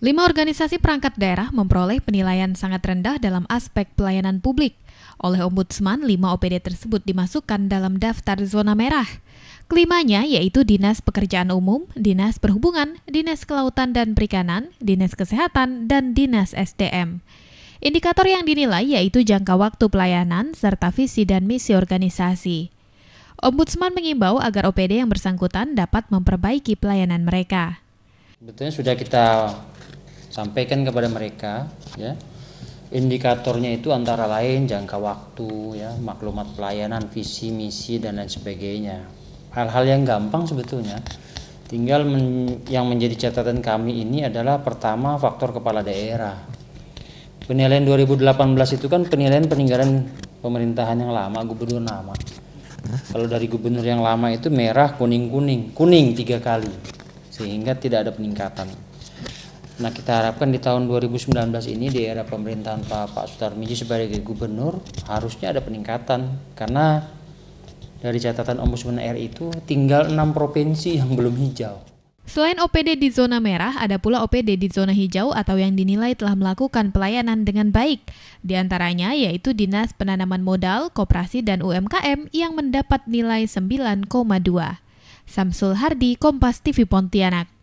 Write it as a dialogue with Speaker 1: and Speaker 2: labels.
Speaker 1: Lima organisasi perangkat daerah memperoleh penilaian sangat rendah dalam aspek pelayanan publik. Oleh Ombudsman, lima OPD tersebut dimasukkan dalam daftar zona merah. Kelimanya yaitu Dinas Pekerjaan Umum, Dinas Perhubungan, Dinas Kelautan dan Perikanan, Dinas Kesehatan, dan Dinas SDM. Indikator yang dinilai yaitu jangka waktu pelayanan serta visi dan misi organisasi. Ombudsman mengimbau agar OPD yang bersangkutan dapat memperbaiki pelayanan mereka.
Speaker 2: Sebetulnya sudah kita sampaikan kepada mereka ya indikatornya itu antara lain jangka waktu ya maklumat pelayanan visi misi dan lain sebagainya hal-hal yang gampang sebetulnya tinggal men yang menjadi catatan kami ini adalah pertama faktor kepala daerah penilaian 2018 itu kan penilaian peninggalan pemerintahan yang lama gubernur lama kalau dari gubernur yang lama itu merah kuning kuning kuning tiga kali sehingga tidak ada peningkatan Nah kita harapkan di tahun 2019 ini di era pemerintahan Pak, Pak Sutarmiji sebagai gubernur harusnya ada peningkatan karena dari catatan Ombudsman RI itu tinggal enam provinsi yang belum hijau.
Speaker 1: Selain OPD di zona merah, ada pula OPD di zona hijau atau yang dinilai telah melakukan pelayanan dengan baik. Di antaranya yaitu Dinas Penanaman Modal, Koperasi, dan UMKM yang mendapat nilai 9,2. Samsul Hardi, Kompas TV Pontianak.